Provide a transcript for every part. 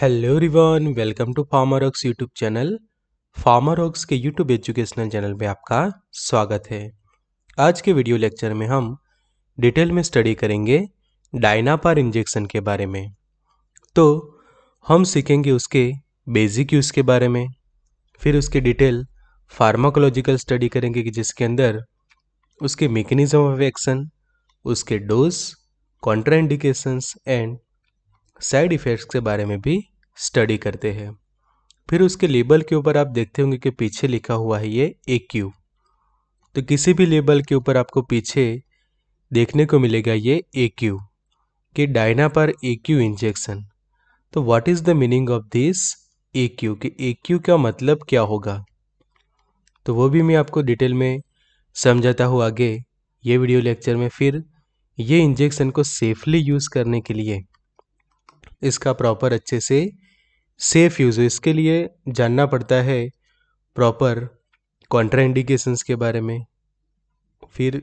hello रिवन welcome to ऑक्स YouTube channel PharmaRox के यूट्यूब एजुकेशनल चैनल में आपका स्वागत है आज के वीडियो लेक्चर में हम डिटेल में स्टडी करेंगे डायनापार इंजेक्शन के बारे में तो हम सीखेंगे उसके बेसिक यूज़ के बारे में फिर उसके डिटेल फार्माकोलॉजिकल स्टडी करेंगे कि जिसके अंदर उसके मेकेनिज्म ऑफ एक्शन उसके dose contraindications and side effects के बारे में भी स्टडी करते हैं फिर उसके लेबल के ऊपर आप देखते होंगे कि पीछे लिखा हुआ है ये ए क्यू तो किसी भी लेबल के ऊपर आपको पीछे देखने को मिलेगा ये ए क्यू कि Dynapar A Q injection तो what is the meaning of this A Q कि ए क्यू का मतलब क्या होगा तो वो भी मैं आपको डिटेल में समझाता हूँ आगे ये वीडियो लेक्चर में फिर ये इंजेक्शन को सेफली यूज़ करने के लिए इसका प्रॉपर अच्छे से सेफ़ यूज़ हो इसके लिए जानना पड़ता है प्रॉपर इंडिकेशंस के बारे में फिर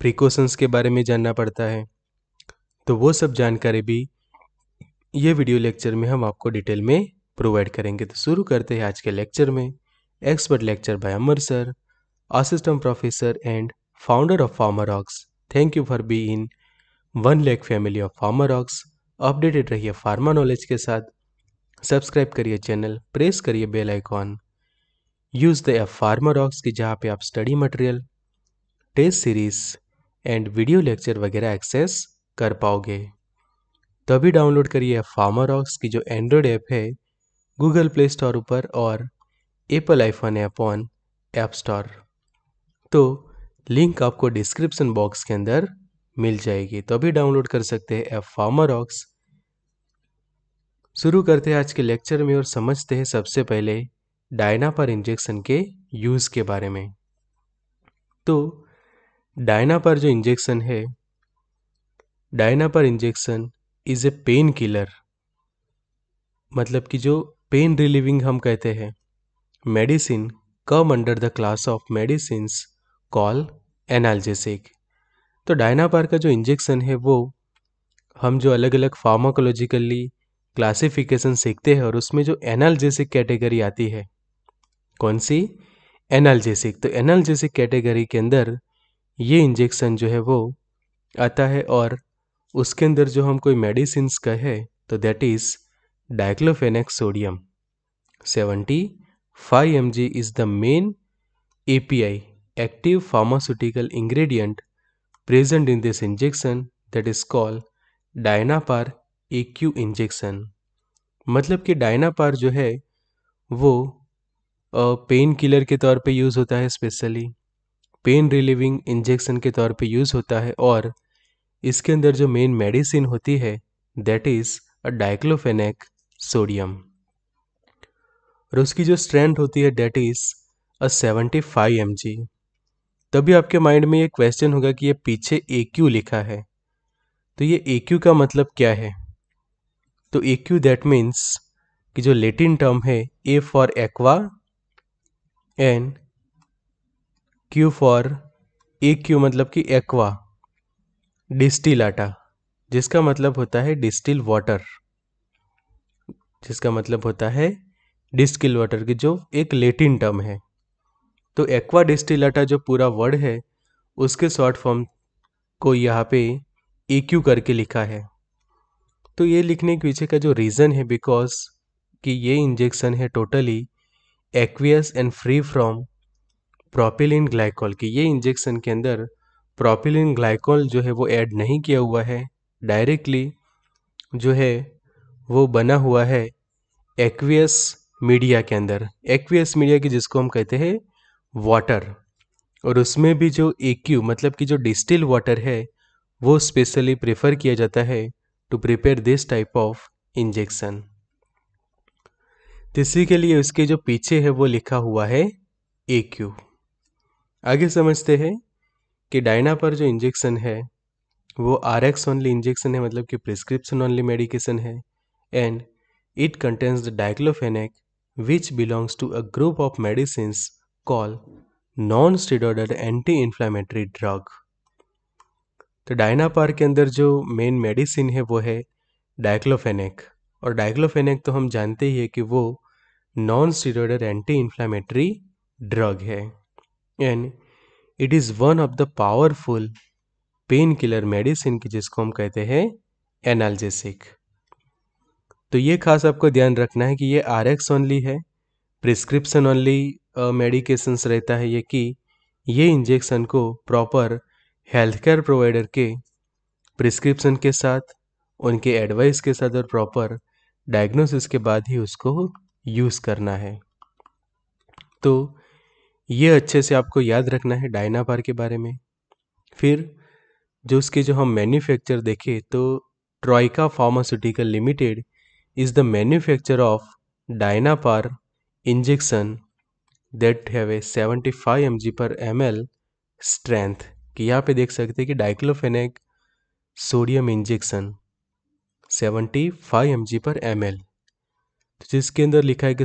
प्रिकॉशंस के बारे में जानना पड़ता है तो वो सब जानकारी भी ये वीडियो लेक्चर में हम आपको डिटेल में प्रोवाइड करेंगे तो शुरू करते हैं आज के लेक्चर में expert lecture by Amar sir assistant professor and founder of PharmaRox thank you for be in one लेक family of PharmaRox updated रहिए फार्मा नॉलेज के साथ सब्सक्राइब करिए चैनल प्रेस करिए bell icon use the app PharmaRox की जहाँ पे आप study material test series and video lecture वगैरह एक्सेस कर पाओगे तभी डाउनलोड करिए फार्मा रॉक्स की जो एंड्रॉयड ऐप है गूगल प्ले स्टोर ऊपर और Apple iPhone app on App Store तो लिंक आपको डिस्क्रिप्शन बॉक्स के अंदर मिल जाएगी तो अभी डाउनलोड कर सकते हैं ऐप फार्मा रॉक्स शुरू करते हैं आज के लेक्चर में और समझते हैं सबसे पहले डायनापर इंजेक्शन के यूज़ के बारे में तो डायनापर जो इंजेक्शन है Dynapar injection is a pain killer मतलब कि जो पेन रिलीविंग हम कहते हैं medicine come under the class of medicine call analgesic तो डायनापार का जो इंजेक्शन है वो हम जो अलग अलग फार्माकोलॉजिकली क्लासिफिकेशन सीखते हैं और उसमें जो एनालजेसिक कैटेगरी आती है कौन सी एनालजेसिक तो एनालजेसिक कैटेगरी के अंदर ये इंजेक्शन जो है वो आता है और उसके अंदर जो हम कोई मेडिसिन कहे तो that is diclofenac sodium seventy five M G is the main A P I active pharmaceutical ingredient present in this injection that is call Dynapar A Q injection मतलब कि डायनापार जो है वो पेन किलर के तौर पे यूज़ होता है स्पेशली पेन रिलीविंग इंजेक्शन के तौर पे यूज़ होता है और इसके अंदर जो मेन मेडिसिन होती है that is a diclofenac sodium और उसकी जो स्ट्रेंथ होती है that is a seventy five M G तभी आपके माइंड में ये क्वेश्चन होगा कि ये पीछे ए क्यू लिखा है तो ये ए क्यू का मतलब क्या है तो ए क्यू दैट मीन्स कि जो लेटिन टर्म है A for aqua and Q for A Q मतलब कि एक्वा डिस्टिल आटा जिसका मतलब होता है डिस्टिल वाटर जिसका मतलब होता है डिस्टिल वाटर की जो एक लेटिन टर्म है तो एक्वा डिस्टिलाटा जो पूरा वर्ड है उसके शॉर्ट फॉर्म को यहाँ पे ए क्यू करके लिखा है तो ये लिखने के पीछे का जो रीज़न है बिकॉज कि ये इंजेक्शन है totally aqueous and free from propylene glycol कि ये इंजेक्शन के अंदर प्रोपिलिन ग्लाइकॉल जो है वो ऐड नहीं किया हुआ है डायरेक्टली जो है वो बना हुआ है एक्वियस मीडिया के अंदर एक्वियस मीडिया की जिसको हम कहते हैं वाटर और उसमें भी जो एक्यू मतलब कि जो डिस्टिल वाटर है वो स्पेशली प्रेफर किया जाता है to prepare this type of injection तीसरी के लिए उसके जो पीछे है वो लिखा हुआ है ए क्यू आगे समझते हैं कि डायना पर जो इंजेक्शन है वो आर एक्स ओनली इंजेक्शन है मतलब कि प्रिस्क्रिप्शन ओनली मेडिकेशन है and it contains the diclofenac which belongs to a group of medicine call non steroidal anti inflammatory drug तो डायनापार के अंदर जो मेन मेडिसिन है वो है डाइक्लोफेनेक और डाइक्लोफेनेक तो हम जानते ही है कि वो non steroidal anti inflammatory drug है and it is one of the powerful pain killer medicine की जिसको हम कहते हैं एनाल्जेसिक तो ये खास आपको ध्यान रखना है कि ये आर एक्स ओनली है प्रिस्क्रिप्शन ओनली मेडिकेशंस रहता है ये कि ये इंजेक्शन को प्रॉपर हेल्थ केयर प्रोवाइडर के प्रिस्क्रिप्शन के साथ उनके एडवाइस के साथ और प्रॉपर डायग्नोसिस के बाद ही उसको यूज़ करना है तो ये अच्छे से आपको याद रखना है डायनापार के बारे में फिर जो उसके जो हम मैन्युफैक्चर देखें तो Troikaa pharmaceutical limited is the manufacture of Dynapar injection that have a 75 mg per ml strength कि यहाँ पे देख सकते हैं कि diclofenac sodium injection 75 M per M तो जिसके अंदर लिखा है कि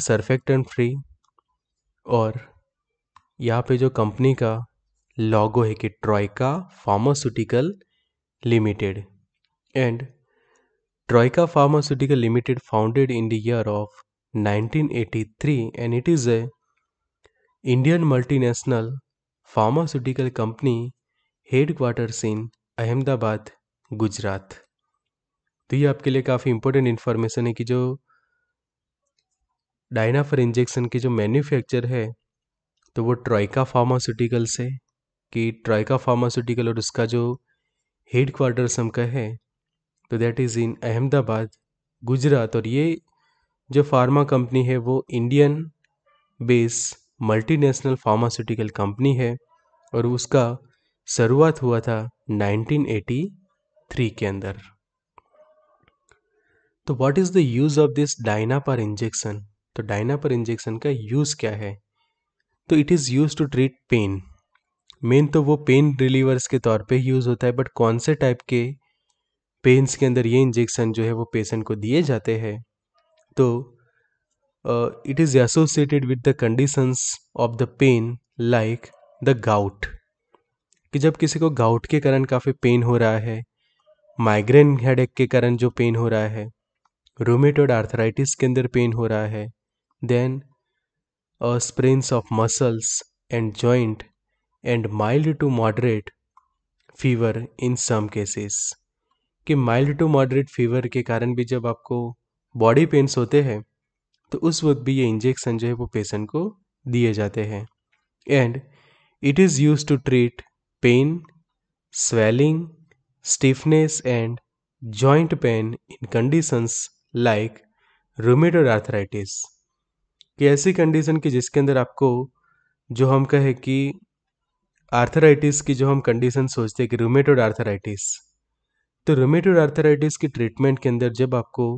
एंड फ्री और यहाँ पे जो कंपनी का लॉगो है कि Troikaa pharmaceutical limited and Troikaa pharmaceutical limited founded in the year of 1983 and it is a Indian multinational pharmaceutical company headquarters in Ahmedabad Gujarat तो ये आपके लिए काफ़ी इंपॉर्टेंट इन्फॉर्मेशन है कि जो डायनाफर इंजेक्शन के जो मैन्युफैक्चर है तो वो ट्रॉयका फार्मास्यूटिकल्स है कि ट्रॉयका फार्मास्यूटिकल और उसका जो हेड क्वार्टर्स का है तो that is in Ahmedabad Gujarat और ये जो फार्मा कंपनी है वो Indian base multinational pharmaceutical company है और उसका शुरुआत हुआ था 1983 के अंदर तो what is the use of this Dynapar injection तो डायनापर पर इंजेक्शन का यूज़ क्या है तो it is use to treat pain main तो वो पेन रिलीवर्स के तौर पे यूज़ होता है बट कौन से टाइप के पेन्स के अंदर ये इंजेक्शन जो है वो पेशेंट को दिए जाते हैं तो it is associated with the conditions of the pain like the gout कि जब किसी को गाउट के कारण काफ़ी पेन हो रहा है माइग्रेन हेडेक के कारण जो पेन हो रहा है रोमेटोड आर्थराइटिस के अंदर पेन हो रहा है then sprains of muscles and joint and mild to moderate fever in some cases कि माइल्ड टू मॉडरेट फीवर के कारण भी जब आपको बॉडी पेन्स होते हैं तो उस वक्त भी ये इंजेक्शन जो है वो पेशेंट को दिए जाते हैं and it is use to treat pain, swelling, stiffness, and joint pain in conditions like rheumatoid arthritis कि ऐसी कंडीशन की जिसके अंदर आपको जो हम कहें कि आर्थराइटिस की जो हम कंडीशन सोचते हैं कि रोमेटोड आर्थराइटिस तो रोमेटोड आर्थराइटिस की ट्रीटमेंट के अंदर जब आपको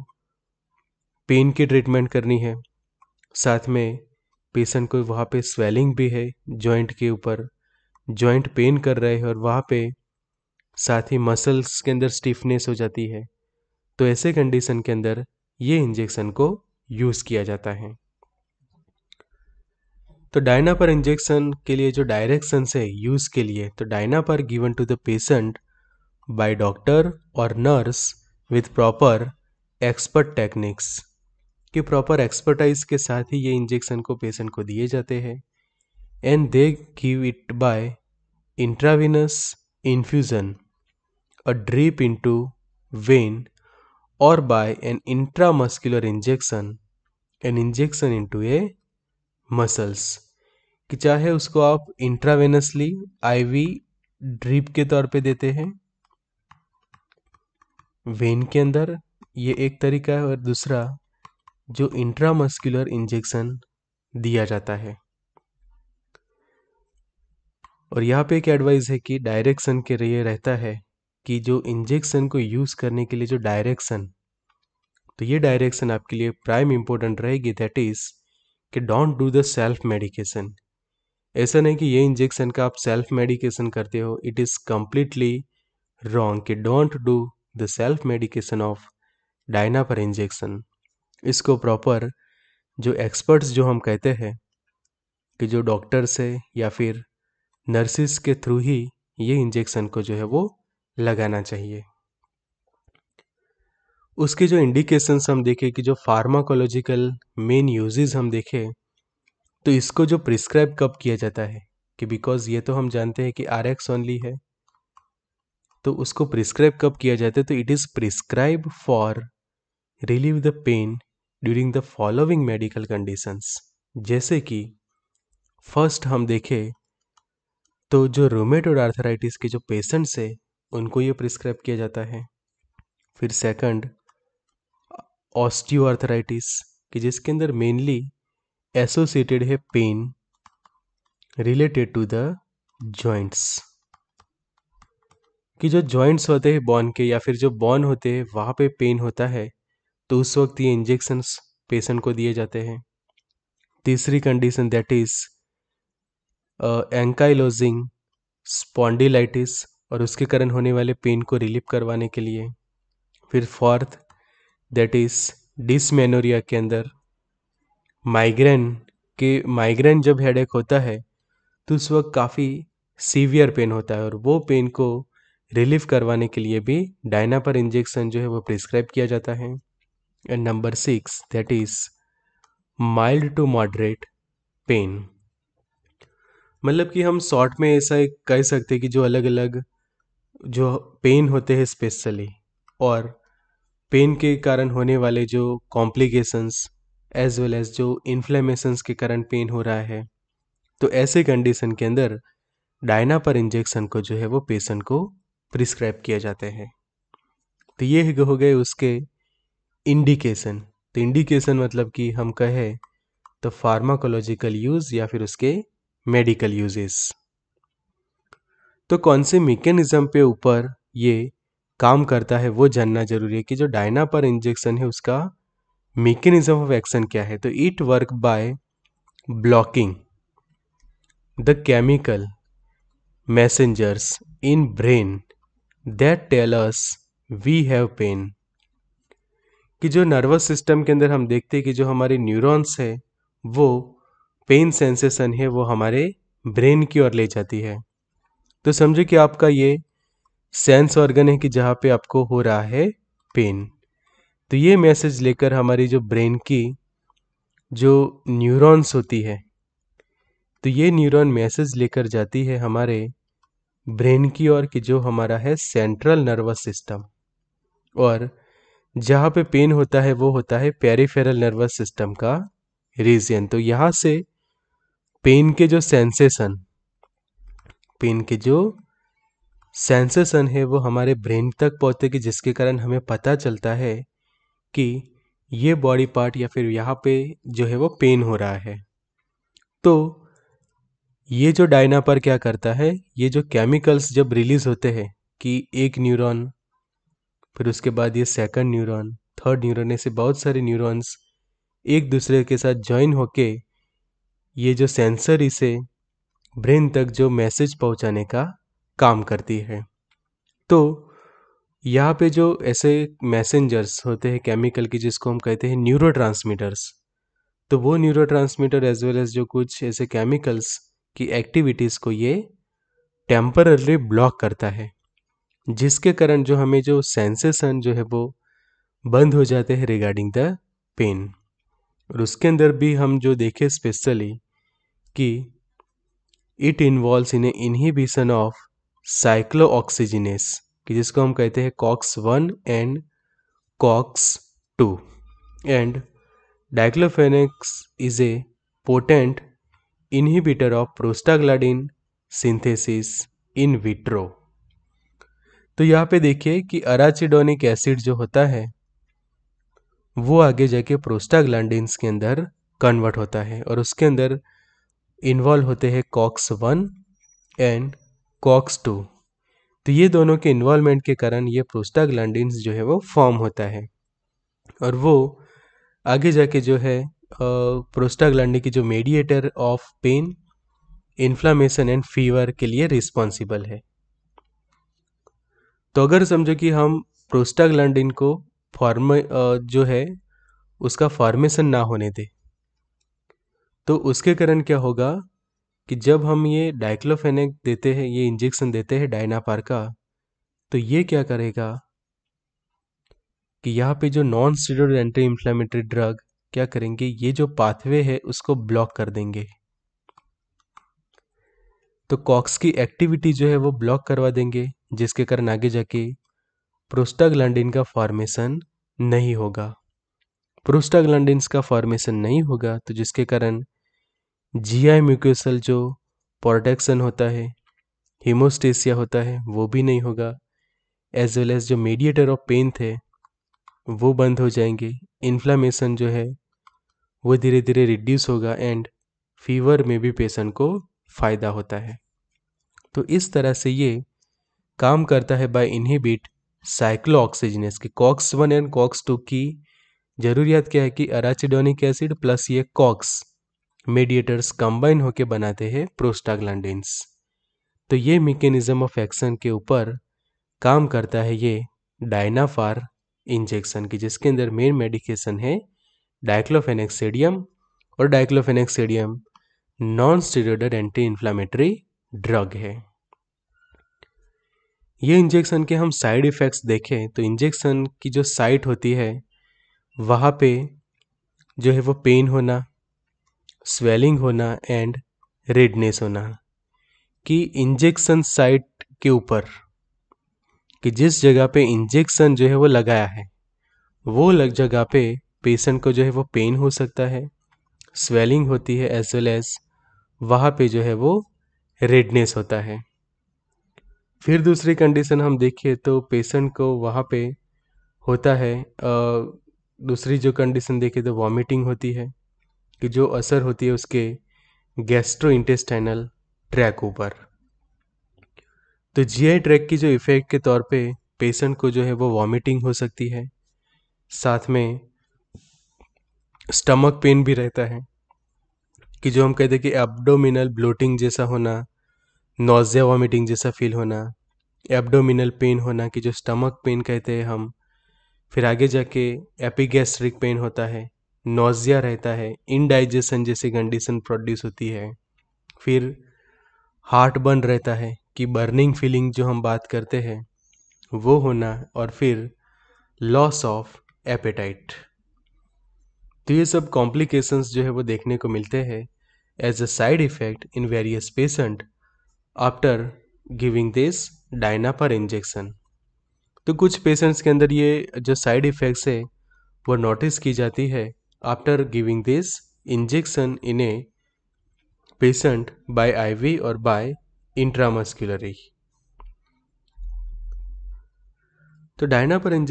पेन की ट्रीटमेंट करनी है साथ में पेशेंट को वहाँ पे स्वेलिंग भी है जॉइंट के ऊपर जॉइंट पेन कर रहे हैं और वहाँ पे साथ ही मसल्स के अंदर स्टिफनेस हो जाती है तो ऐसे कंडीशन के अंदर ये इंजेक्शन को यूज़ किया जाता है तो डायना पर इंजेक्शन के लिए जो डायरेक्शंस है यूज़ के लिए तो Dynapar given to the patient by doctor और nurse with proper expert techniques कि प्रॉपर एक्सपर्टाइज के साथ ही ये इंजेक्शन को पेशेंट को दिए जाते हैं and they give it by intravenous infusion, a drip into vein or by an intramuscular injection, an injection into a muscles कि चाहे उसको आप इंट्रावेनसली आईवी ड्रिप के तौर पे देते हैं वेन के अंदर ये एक तरीका है और दूसरा जो इंट्रामस्कुलर इंजेक्शन दिया जाता है और यहाँ पे एक एडवाइस है कि डायरेक्शन के लिए रहता है कि जो इंजेक्शन को यूज़ करने के लिए जो डायरेक्शन तो ये डायरेक्शन आपके लिए प्राइम इम्पोर्टेंट रहेगी दैट इज़ कि don't do the self medication ऐसा नहीं कि ये इंजेक्शन का आप सेल्फ मेडिकेशन करते हो इट इज़ कम्प्लीटली रॉन्ग कि don't do the self medication of Dynapar injection इसको प्रॉपर जो एक्सपर्ट्स जो हम कहते हैं कि जो डॉक्टर्स है या फिर नर्सिस के थ्रू ही ये इंजेक्शन को जो है वो लगाना चाहिए उसके जो इंडिकेशंस हम देखें कि जो फार्माकोलॉजिकल मेन यूजेस हम देखें तो इसको जो प्रिस्क्राइब कब किया जाता है कि बिकॉज ये तो हम जानते हैं कि आर एक्स ओनली है तो उसको प्रिस्क्राइब कब किया जाता है तो it is prescribe for relieve the pain during the following medical conditions जैसे कि फर्स्ट हम देखें तो जो रोमेटोड आर्थराइटिस के जो पेशेंट्स है उनको ये प्रिस्क्राइब किया जाता है फिर सेकंड ऑस्टियो आर्थराइटिस कि जिसके अंदर मेनली एसोसिएटेड है pain related to the joints कि जो जॉइंट्स होते हैं बॉन के या फिर जो बॉन होते हैं वहाँ पे पेन होता है तो उस वक्त ये इंजेक्शंस पेशेंट को दिए जाते हैं तीसरी condition that is ankylosing spondylitis और उसके कारण होने वाले पेन को रिलीव करवाने के लिए फिर फोर्थ दैट इज़ डिसमेनोरिया के अंदर माइग्रेन के माइग्रेन जब हेडेक होता है तो उस वक्त काफ़ी सीवियर पेन होता है और वो पेन को रिलीव करवाने के लिए भी डायना पर इंजेक्शन जो है वो प्रिस्क्राइब किया जाता है and number six that is mild to moderate pain मतलब कि हम शॉर्ट में ऐसा एक कह सकते हैं कि जो अलग अलग जो पेन होते हैं स्पेशली और पेन के कारण होने वाले जो कॉम्प्लिकेशंस एज वेल एज जो इन्फ्लेमेशंस के कारण पेन हो रहा है तो ऐसे कंडीशन के अंदर डायना पर इंजेक्शन को जो है वो पेशेंट को प्रिस्क्राइब किया जाते हैं तो ये हो गए उसके इंडिकेशन तो इंडिकेशन मतलब कि हम कहें तो फार्माकोलॉजिकल यूज़ या फिर उसके मेडिकल यूजेस तो कौन से मेकेनिज़्म पे ऊपर ये काम करता है वो जानना जरूरी है कि जो डायना पर इंजेक्शन है उसका मेकेनिज्म ऑफ एक्शन क्या है तो it work by blocking the chemical messengers in brain that tell us we have pain कि जो नर्वस सिस्टम के अंदर हम देखते हैं कि जो हमारे न्यूरॉन्स है वो पेन सेंसेशन है वो हमारे ब्रेन की ओर ले जाती है तो समझो कि आपका ये सेंस ऑर्गन है कि जहाँ पे आपको हो रहा है पेन तो ये मैसेज लेकर हमारी जो ब्रेन की जो न्यूरॉन्स होती है तो ये न्यूरॉन मैसेज लेकर जाती है हमारे ब्रेन की ओर कि जो हमारा है सेंट्रल नर्वस सिस्टम और जहाँ पे पेन होता है वो होता है पेरीफेरल नर्वस सिस्टम का रीजन तो यहाँ से पेन के जो सेंसेशन पेन के जो सेंसेशन है वो हमारे ब्रेन तक पहुँचते कि जिसके कारण हमें पता चलता है कि ये बॉडी पार्ट या फिर यहाँ पे जो है वो पेन हो रहा है तो ये जो डायना पर क्या करता है ये जो केमिकल्स जब रिलीज होते हैं कि एक न्यूरॉन फिर उसके बाद ये सेकंड न्यूरॉन थर्ड न्यूरॉन ऐसे बहुत सारे न्यूरॉन्स एक दूसरे के साथ ज्वाइन होके ये जो सेंसर इसे ब्रेन तक जो मैसेज पहुंचाने का काम करती है तो यहाँ पे जो ऐसे मैसेंजर्स होते हैं केमिकल की जिसको हम कहते हैं न्यूरो तो वो neurotransmitter as well as जो कुछ ऐसे केमिकल्स की एक्टिविटीज़ को ये टेम्पररली ब्लॉक करता है जिसके कारण जो हमें जो सेंसेशन जो है वो बंद हो जाते हैं रिगार्डिंग द पेन और उसके अंदर भी हम जो देखे स्पेशली कि it involve in a inhibition of cyclooxygenase कि जिसको हम कहते हैं COX one and COX two and diclofenacs is a potent inhibitor of prostaglandin synthesis in vitro तो यहाँ पे देखिए कि अराचिडोनिक एसिड जो होता है वो आगे जाके प्रोस्टाग्लैंडिन्स के अंदर कन्वर्ट होता है और उसके अंदर इन्वॉल्व होते हैं COX one and COX two तो ये दोनों के इन्वॉल्वमेंट के कारण ये प्रोस्टाग्लैंडिन्स जो है वो फॉर्म होता है और वो आगे जाके जो है प्रोस्टाग्लैंडिन की जो mediator of pain inflammation and fever के लिए रिस्पॉन्सिबल है तो अगर समझो कि हम प्रोस्टाग्लैंडिन को फॉर्म जो है उसका फॉर्मेशन ना होने दे तो उसके कारण क्या होगा कि जब हम ये डाइक्लोफेनेक देते हैं ये इंजेक्शन देते हैं डायनापार का तो ये क्या करेगा कि यहाँ पे जो non steroid anti inflammatory drug क्या करेंगे ये जो पाथवे है उसको ब्लॉक कर देंगे तो कॉक्स की एक्टिविटी जो है वो ब्लॉक करवा देंगे जिसके कारण आगे जाके प्रोस्टाग्लैंडिन का फॉर्मेशन नहीं होगा प्रोस्टाग्लैंडिन का फॉर्मेशन नहीं होगा तो जिसके कारण जीआई म्यूक्यूसल जो प्रोटेक्शन होता है हीमोस्टेसिया होता है वो भी नहीं होगा एज वेल एज जो मीडिएटर ऑफ पेन थे वो बंद हो जाएंगे इन्फ्लामेशन जो है वो धीरे धीरे रिड्यूस होगा एंड फीवर में भी पेशेंट को फ़ायदा होता है तो इस तरह से ये काम करता है बाय इनहिबिट साइक्लोऑक्सीजनेस की COX one and COX two की जरूरियात क्या है कि अराचिडोनिक एसिड प्लस ये कॉक्स मेडिएटर्स कंबाइन होकर बनाते हैं प्रोस्टाग्लैंडिन्स तो ये मेकेनिज्म ऑफ एक्शन के ऊपर काम करता है ये डायनाफार इंजेक्शन की जिसके अंदर मेन मेडिकेशन है डाइक्लोफेनेक्सेडियम और diclofenac sodium non steroidal anti inflammatory drug है ये इंजेक्शन के हम साइड इफ़ेक्ट्स देखें तो इंजेक्शन की जो साइट होती है वहाँ पे जो है वो पेन होना स्वेलिंग होना एंड रेडनेस होना कि इंजेक्शन साइट के ऊपर कि जिस जगह पे इंजेक्शन जो है वो लगाया है वो लग जगह पे पेशेंट को जो है वो पेन हो सकता है स्वेलिंग होती है एज वेल एज वहाँ पे जो है वो रेडनेस होता है फिर दूसरी कंडीशन हम देखिए तो पेशेंट को वहाँ पे होता है दूसरी जो कंडीशन देखिए तो वॉमिटिंग होती है कि जो असर होती है उसके गैस्ट्रो इंटेस्टाइनल ट्रैक ऊपर तो जीआई ट्रैक की जो इफ़ेक्ट के तौर पे पेशेंट को जो है वो वॉमिटिंग हो सकती है साथ में स्टमक पेन भी रहता है कि जो हम कहते हैं कि एब्डोमिनल ब्लोटिंग जैसा होना नोज़िया वॉमिटिंग जैसा फील होना एब्डोमिनल पेन होना कि जो स्टमक पेन कहते हैं हम फिर आगे जाके एपिगैस्ट्रिक पेन होता है नोज़िया रहता है इनडाइजेशन जैसी कंडीशन प्रोड्यूस होती है फिर हार्ट बर्न रहता है कि बर्निंग फीलिंग जो हम बात करते हैं वो होना और फिर लॉस ऑफ एपेटाइट तो ये सब कॉम्प्लिकेशंस जो है वो देखने को मिलते हैं as a side effect in various patient after giving this Dynapar injection तो कुछ पेशेंट्स के अंदर ये जो साइड इफ़ेक्ट्स है वो नोटिस की जाती है after giving this injection in a patient by IV और बाय इंट्रामस्कुलरी तो डायना पर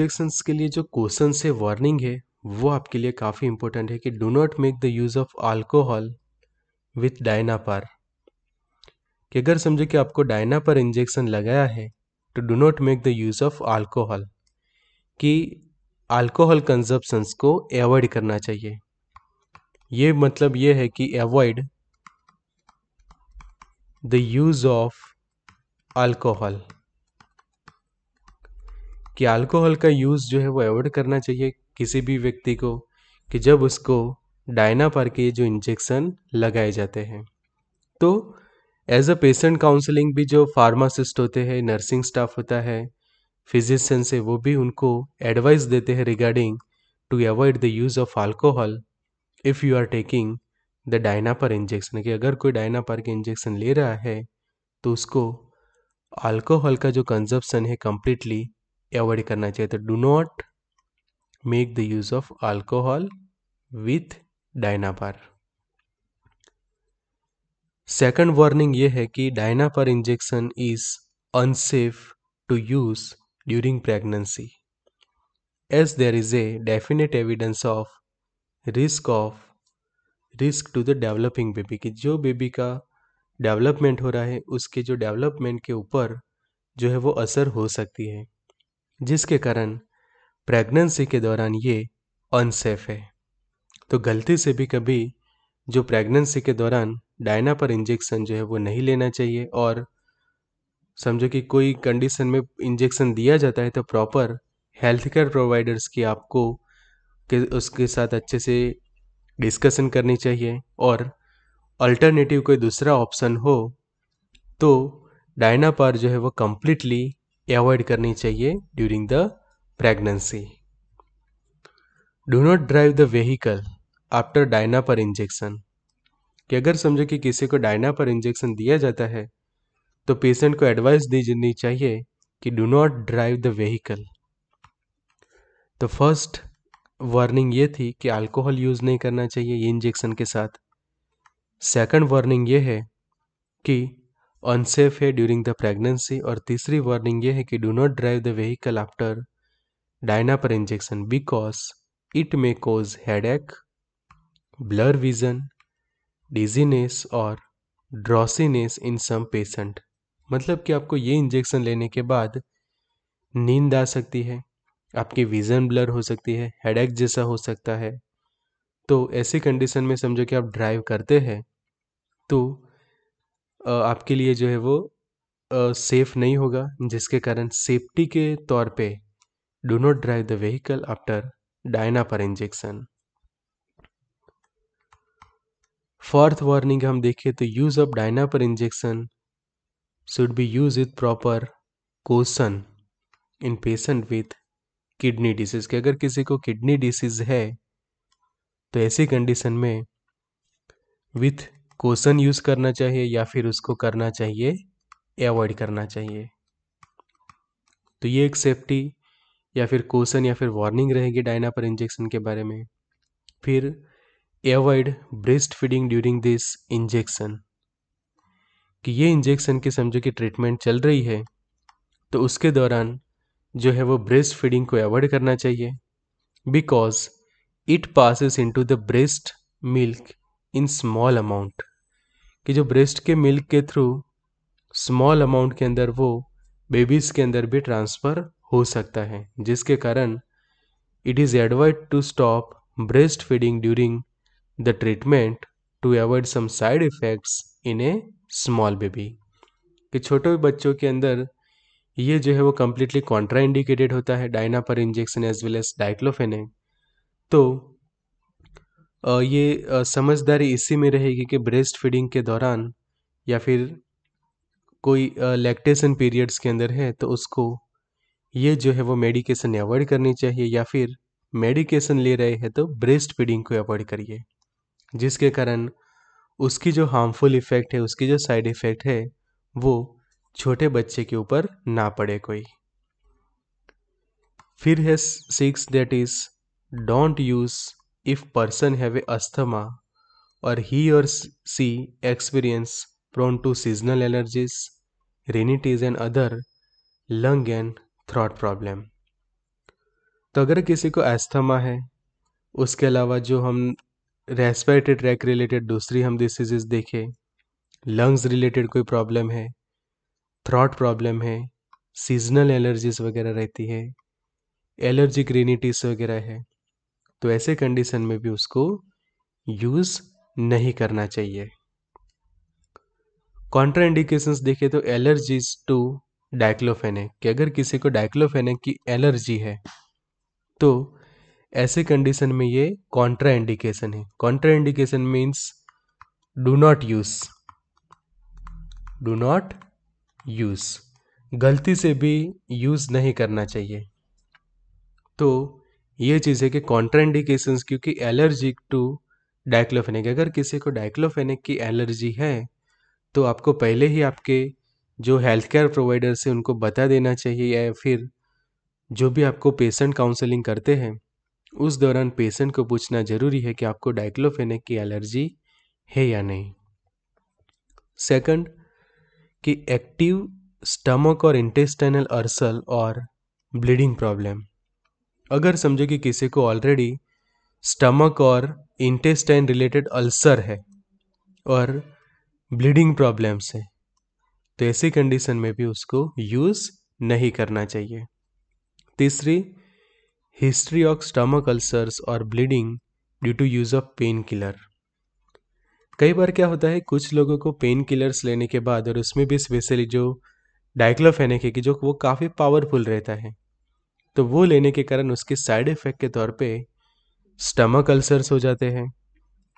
के लिए जो क्वेश्चन से वार्निंग है वो आपके लिए काफ़ी इंपॉर्टेंट है कि do not make the use of alcohol with Dynapar कि अगर समझो कि आपको डायना पर इंजेक्शन लगाया है तो do not make the use of alcohol कि अल्कोहल कंजप्शंस को एवॉइड करना चाहिए ये मतलब ये है कि avoid the use of alcohol कि अल्कोहल का यूज़ जो है वो अवॉइड करना चाहिए किसी भी व्यक्ति को कि जब उसको डायना पर के जो इंजेक्शन लगाए जाते हैं तो एज अ पेशेंट काउंसलिंग भी जो फार्मासिस्ट होते हैं नर्सिंग स्टाफ होता है फिजिशियन है वो भी उनको एडवाइस देते हैं regarding to avoid the use of alcohol if you are taking the Dynapar injection कि अगर कोई डायनापर के इंजेक्शन ले रहा है तो उसको अल्कोहल का जो कंजप्शन है कम्प्लीटली अवॉइड करना चाहिए तो do not make the use of alcohol with Dynapar second warning ये है कि Dynapar injection is unsafe to use during pregnancy as there is a definite evidence of risk of risk to the developing baby की जो baby का development हो रहा है उसके जो डेवलपमेंट के ऊपर जो है वो असर हो सकती है जिसके कारण प्रेगनेंसी के दौरान ये अनसेफ है तो गलती से भी कभी जो प्रेगनेंसी के दौरान डायना पर इंजेक्शन जो है वो नहीं लेना चाहिए और समझो कि कोई कंडीशन में इंजेक्शन दिया जाता है तो प्रॉपर हेल्थ केयर प्रोवाइडर्स की आपको कि उसके साथ अच्छे से डिस्कशन करनी चाहिए और अल्टरनेटिव कोई दूसरा ऑप्शन हो तो डायना पर जो है वो कम्प्लीटली अवॉइड करनी चाहिए during the pregnancy do not drive the vehicle after Dynapar injection कि अगर समझो कि किसी को डायना पर इंजेक्शन दिया जाता है तो पेशेंट को एडवाइस दी जानी चाहिए कि do not drive the vehicle तो फर्स्ट वार्निंग ये थी कि अल्कोहल यूज़ नहीं करना चाहिए ये इंजेक्शन के साथ सेकंड वार्निंग ये है कि अनसेफ है ड्यूरिंग द प्रेगनेंसी और तीसरी वार्निंग ये है कि do not drive the vehicle after Dynapar injection because it may cause head blur vision dizziness और ड्रॉसीनेस इन सम पेशेंट मतलब कि आपको ये इंजेक्शन लेने के बाद नींद आ सकती है आपकी विज़न ब्लर हो सकती है हेडेक जैसा हो सकता है तो ऐसी कंडीशन में समझो कि आप ड्राइव करते हैं तो आपके लिए जो है वो सेफ नहीं होगा जिसके कारण सेफ्टी के तौर पे do not drive the vehicle after Dynapar injection fourth warning हम देखें तो use of Dynapar injection should be use with proper caution in patient with kidney disease कि अगर किसी को किडनी डिसीज है तो ऐसी कंडीशन में विथ कोसन यूज करना चाहिए या फिर उसको करना चाहिए अवॉइड करना चाहिए तो ये एक सेफ्टी या फिर कोसन या फिर वार्निंग रहेगी डायनापर इंजेक्शन के बारे में फिर avoid breast feeding during this injection कि ये इंजेक्शन की समझो कि ट्रीटमेंट चल रही है तो उसके दौरान जो है वो ब्रेस्ट फीडिंग को अवॉइड करना चाहिए because it passes into the breast milk in small amount कि जो ब्रेस्ट के मिल्क के थ्रू स्मॉल अमाउंट के अंदर वो बेबीज़ के अंदर भी ट्रांसफ़र हो सकता है जिसके कारण इट इज़ एडवाइड to stop breast feeding during the treatment to avoid some side effects in a small baby कि छोटे बच्चों के अंदर ये जो है वो कम्प्लीटली कॉन्ट्रा इंडिकेटेड होता है Dynapar injection as well as diclofenac तो ये समझदारी इसी में रहेगी कि ब्रेस्ट फीडिंग के दौरान या फिर कोई लैक्टेशन पीरियड्स के अंदर है तो उसको ये जो है वो मेडिकेशन अवॉइड करनी चाहिए या फिर मेडिकेशन ले रहे हैं तो ब्रेस्ट फीडिंग को अवॉइड करिए जिसके कारण उसकी जो हार्मफुल इफ़ेक्ट है उसकी जो साइड इफ़ेक्ट है वो छोटे बच्चे के ऊपर ना पड़े कोई फिर है six that is don't use if person have a asthma or he or she experience prone to seasonal allergies rhinitis and other lung and throat problem तो अगर किसी को एस्थमा है उसके अलावा जो हम रेस्पिरेटरी ट्रैक रिलेटेड दूसरी हम डिसीजेज देखें लंग्स रिलेटेड कोई प्रॉब्लम है थ्रॉट प्रॉब्लम है सीजनल एलर्जीज वगैरह रहती है एलर्जी ग्रीनिटीज वगैरह है तो ऐसे कंडीशन में भी उसको यूज़ नहीं करना चाहिए कॉन्ट्राइंडिकेशंस देखें तो एलर्जीज टू डाइक्लोफेनिक कि अगर किसी को डाइक्लोफेनिक की एलर्जी है तो ऐसे कंडीशन में ये कॉन्ट्रा इंडिकेशन है contraindication means do not use do not use गलती से भी यूज नहीं करना चाहिए तो ये चीज़ है कि कॉन्ट्रा इंडिकेशन क्योंकि एलर्जिक टू डाइक्लोफेनिक अगर किसी को डाइक्लोफेनिक की एलर्जी है तो आपको पहले ही आपके जो हेल्थ केयर प्रोवाइडर से उनको बता देना चाहिए या फिर जो भी आपको पेशेंट काउंसलिंग करते हैं उस दौरान पेशेंट को पूछना ज़रूरी है कि आपको डाइक्लोफेनिक की एलर्जी है या नहीं सेकंड कि एक्टिव स्टमक और इंटेस्टाइनल अर्सल और ब्लीडिंग प्रॉब्लम अगर समझो कि किसी को ऑलरेडी स्टमक और इंटेस्टाइन रिलेटेड अल्सर है और ब्लीडिंग प्रॉब्लम्स है तो ऐसी कंडीशन में भी उसको यूज़ नहीं करना चाहिए तीसरी हिस्ट्री ऑफ स्टमक अल्सर्स और bleeding due to use of painkiller कई बार क्या होता है कुछ लोगों को पेन किलर्स लेने के बाद और उसमें भी स्पेशली जो डाइक्लोफेनिक है कि जो वो काफ़ी पावरफुल रहता है तो वो लेने के कारण उसके साइड इफ़ेक्ट के तौर पे स्टमक अल्सर्स हो जाते हैं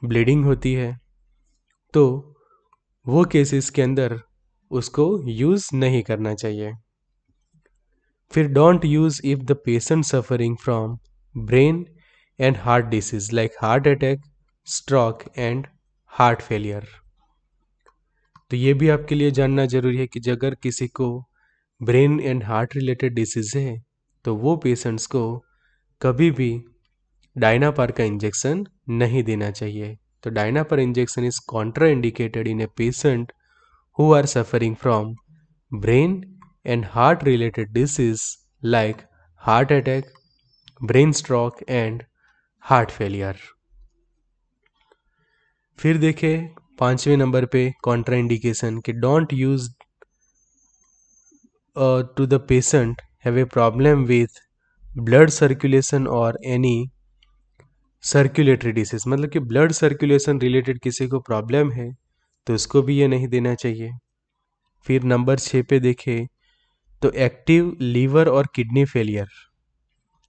ब्लीडिंग होती है तो वो केसेस के अंदर उसको यूज़ नहीं करना चाहिए फिर don't use if the patient suffering from brain and heart disease like heart attack stroke and heart failure तो ये भी आपके लिए जानना जरूरी है कि अगर किसी को brain and heart related disease है तो वो पेशेंट्स को कभी भी डायनापार का इंजेक्शन नहीं देना चाहिए तो Dynapar injection is contraindicated in a patient who are suffering from brain and heart related disease like heart attack, brain stroke and heart failure फिर देखे पांचवें नंबर पे कॉन्ट्राइंडिकेशन कि don't use to the patient have a problem with blood circulation or any circulatory disease मतलब कि blood circulation related किसी को प्रॉब्लम है तो उसको भी ये नहीं देना चाहिए फिर नंबर छः पे देखें तो एक्टिव लीवर और किडनी फेलियर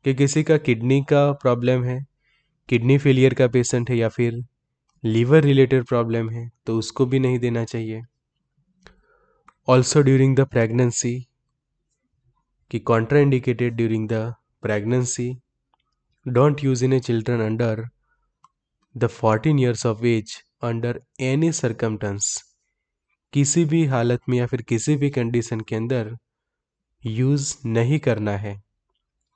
कि किसी का किडनी का प्रॉब्लम है किडनी फेलियर का पेशेंट है या फिर लीवर रिलेटेड प्रॉब्लम है तो उसको भी नहीं देना चाहिए ऑल्सो ड्यूरिंग द प्रेगनेंसी कि contraindicated during the pregnancy don't use in a children under the fourteen years of age under any circumstance किसी भी हालत में या फिर किसी भी कंडीशन के अंदर यूज़ नहीं करना है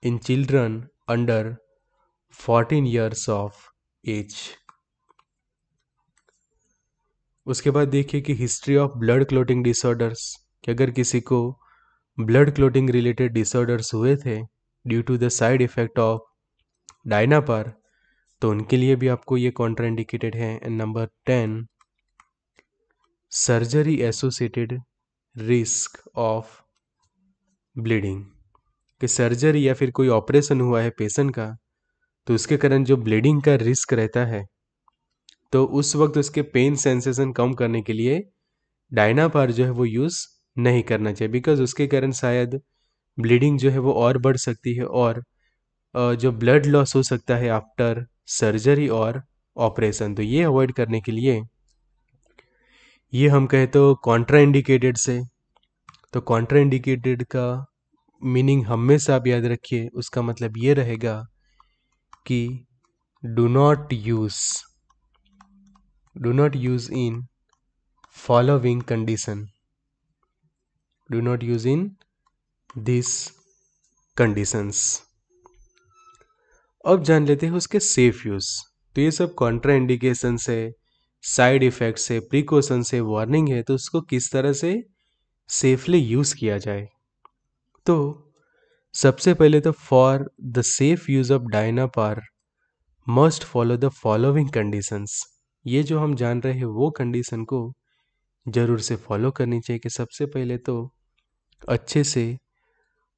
in children under fourteen years of age उसके बाद देखिए कि history of blood clotting disorders कि अगर किसी को ब्लड क्लोटिंग रिलेटेड डिसऑर्डर्स हुए थे due to the side effect of पर तो उनके लिए भी आपको ये कॉन्ट्राइंडिकेटेड है and number ten surgery associated risk of bleeding कि सर्जरी या फिर कोई ऑपरेशन हुआ है पेशेंट का तो उसके कारण जो ब्लीडिंग का रिस्क रहता है तो उस वक्त उसके पेन सेंसेशन कम करने के लिए डायनापार जो है वो यूज़ नहीं करना चाहिए बिकॉज उसके कारण शायद ब्लीडिंग जो है वो और बढ़ सकती है और जो ब्लड लॉस हो सकता है आफ्टर सर्जरी और ऑपरेशन तो ये अवॉइड करने के लिए ये हम कहे तो कॉन्ट्रा इंडिकेटेड से तो कॉन्ट्रा इंडिकेटेड का मीनिंग हमेशा आप याद रखिए उसका मतलब ये रहेगा कि do not use do not use in following condition do not use in this conditions अब जान लेते हैं उसके सेफ यूज तो ये सब कॉन्ट्रा इंडिकेशन है साइड इफेक्ट्स है प्रिकॉशन है वार्निंग है तो उसको किस तरह से सेफली यूज़ किया जाए तो सबसे पहले तो for the safe use of Dynapar must follow the following conditions ये जो हम जान रहे हैं वो कंडीशन को ज़रूर से फॉलो करनी चाहिए कि सबसे पहले तो अच्छे से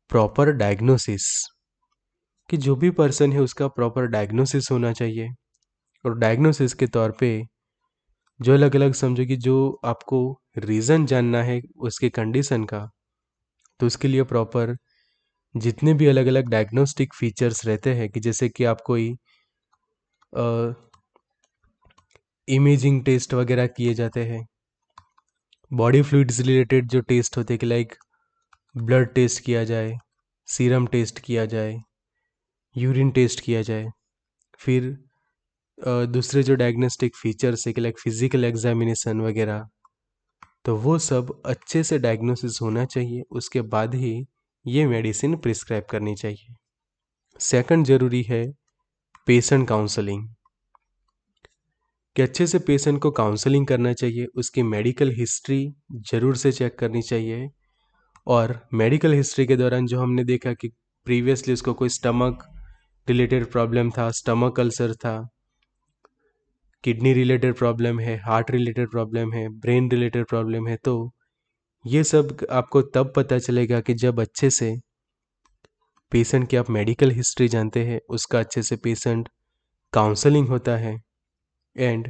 प्रॉपर डायग्नोसिस कि जो भी पर्सन है उसका प्रॉपर डायग्नोसिस होना चाहिए और डायग्नोसिस के तौर पे जो अलग अलग समझो कि जो आपको रीज़न जानना है उसके कंडीशन का तो उसके लिए प्रॉपर जितने भी अलग अलग डायग्नोस्टिक फीचर्स रहते हैं कि जैसे कि आप कोई इमेजिंग टेस्ट वगैरह किए जाते हैं बॉडी फ्लूड्स रिलेटेड जो टेस्ट होते हैं कि लाइक ब्लड टेस्ट किया जाए सीरम टेस्ट किया जाए यूरिन टेस्ट किया जाए फिर दूसरे जो डायग्नोस्टिक फीचर्स है कि लाइक फिज़िकल एग्जामिनेशन वगैरह तो वो सब अच्छे से डायग्नोसिस होना चाहिए उसके बाद ही ये मेडिसिन प्रिस्क्राइब करनी चाहिए सेकंड जरूरी है पेशेंट काउंसलिंग कि अच्छे से पेशेंट को काउंसलिंग करना चाहिए उसकी मेडिकल हिस्ट्री ज़रूर से चेक करनी चाहिए और मेडिकल हिस्ट्री के दौरान जो हमने देखा कि प्रीवियसली उसको कोई स्टमक रिलेटेड प्रॉब्लम था स्टमक अल्सर था किडनी रिलेटेड प्रॉब्लम है हार्ट रिलेटेड प्रॉब्लम है ब्रेन रिलेटेड प्रॉब्लम है तो ये सब आपको तब पता चलेगा कि जब अच्छे से पेशेंट की आप मेडिकल हिस्ट्री जानते हैं उसका अच्छे से पेशेंट काउंसलिंग होता है एंड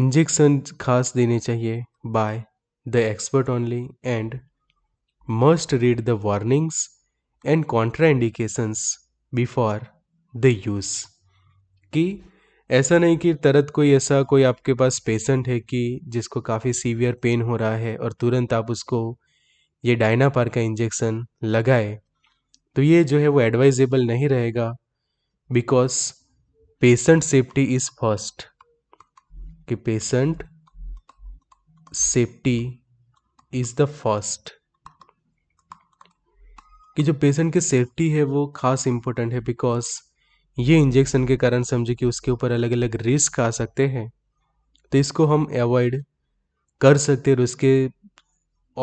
इंजेक्शन खास देने चाहिए by the expert only and must read the warnings and contraindications before the use कि ऐसा नहीं कि तरत कोई ऐसा कोई आपके पास पेशेंट है कि जिसको काफ़ी सीवियर पेन हो रहा है और तुरंत आप उसको ये डायनापार का इंजेक्शन लगाए तो ये जो है वो एडवाइजेबल नहीं रहेगा because patient safety is first कि patient safety is the first कि जो पेशेंट की सेफ्टी है वो खास इम्पोर्टेंट है बिकॉज ये इंजेक्शन के कारण समझे कि उसके ऊपर अलग अलग रिस्क आ सकते हैं तो इसको हम अवॉइड कर सकते हैं और उसके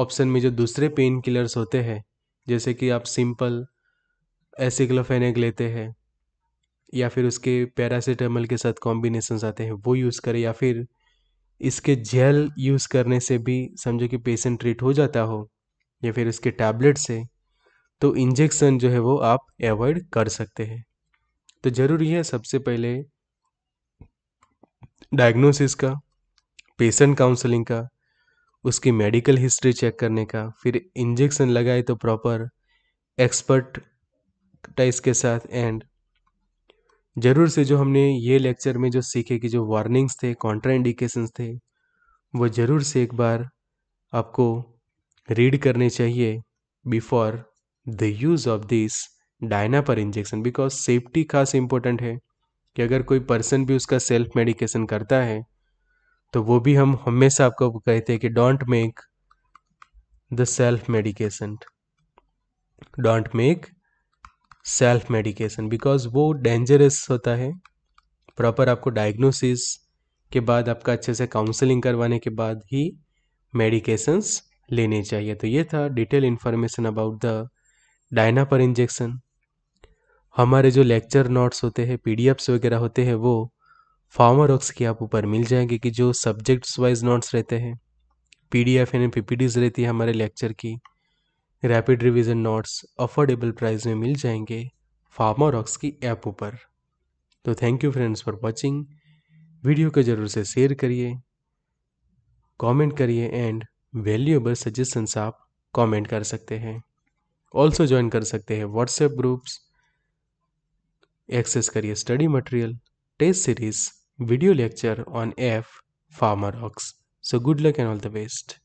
ऑप्शन में जो दूसरे पेन किलर्स होते हैं जैसे कि आप सिंपल एसिक्लोफेनिक लेते हैं या फिर उसके पैरासीटामल के साथ कॉम्बिनेशन आते हैं वो यूज़ करें या फिर इसके जेल यूज़ करने से भी समझो कि पेशेंट ट्रीट हो जाता हो या फिर उसके टैबलेट से तो इंजेक्शन जो है वो आप अवॉइड कर सकते हैं तो ज़रूरी है सबसे पहले डायग्नोसिस का पेशेंट काउंसलिंग का उसकी मेडिकल हिस्ट्री चेक करने का फिर इंजेक्शन लगाए तो प्रॉपर एक्सपर्ट टाइस के साथ एंड ज़रूर से जो हमने ये लेक्चर में जो सीखे कि जो वार्निंग्स थे कॉन्ट्राइंडिकेशंस थे वो ज़रूर से एक बार आपको रीड करने चाहिए before the use of this Dynapar injection because safety खास इम्पोर्टेंट है कि अगर कोई पर्सन भी उसका सेल्फ मेडिकेशन करता है तो वो भी हम हमेशा आपको कहते हैं कि don't make the self medication don't make self medication because वो डेंजरस होता है प्रॉपर आपको डायग्नोसिस के बाद आपका अच्छे से काउंसलिंग करवाने के बाद ही मेडिकेशंस लेने चाहिए तो ये था detail information about the Dynapar injection हमारे जो लेक्चर नोट्स होते हैं पी वगैरह होते हैं वो फार्मर वर्क्स के आप ऊपर मिल जाएंगे कि जो सब्जेक्ट्स वाइज नोट्स रहते हैं पी डी एफ यानी पी रहती है हमारे लेक्चर की rapid revision notes affordable price में मिल जाएंगे फार्मर वर्क्स की ऐप ऊपर तो thank you friends for watching video को ज़रूर से शेयर करिए कमेंट करिए एंड वैल्यूएबल सजेशंस आप कमेंट कर सकते हैं ऑल्सो ज्वाइन कर सकते हैं व्हाट्सएप ग्रुप्स એક્સેસ કરીએ study material test series video lecture on F pharma ox so good luck and all the best